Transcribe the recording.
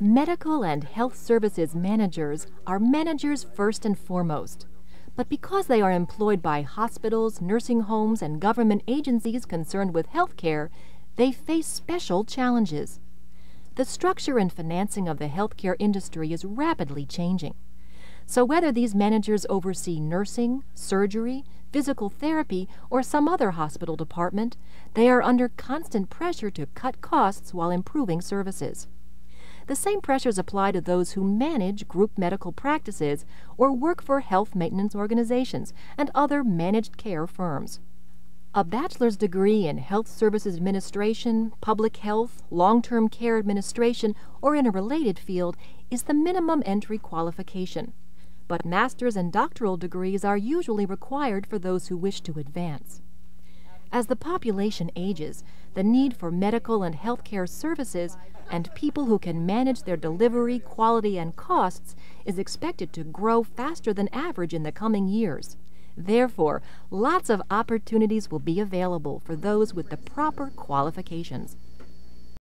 Medical and health services managers are managers first and foremost. But because they are employed by hospitals, nursing homes, and government agencies concerned with health care, they face special challenges. The structure and financing of the healthcare industry is rapidly changing. So, whether these managers oversee nursing, surgery, physical therapy, or some other hospital department, they are under constant pressure to cut costs while improving services the same pressures apply to those who manage group medical practices or work for health maintenance organizations and other managed care firms. A bachelor's degree in health services administration, public health, long term care administration, or in a related field is the minimum entry qualification. But master's and doctoral degrees are usually required for those who wish to advance. As the population ages, the need for medical and healthcare services and people who can manage their delivery, quality, and costs is expected to grow faster than average in the coming years. Therefore, lots of opportunities will be available for those with the proper qualifications.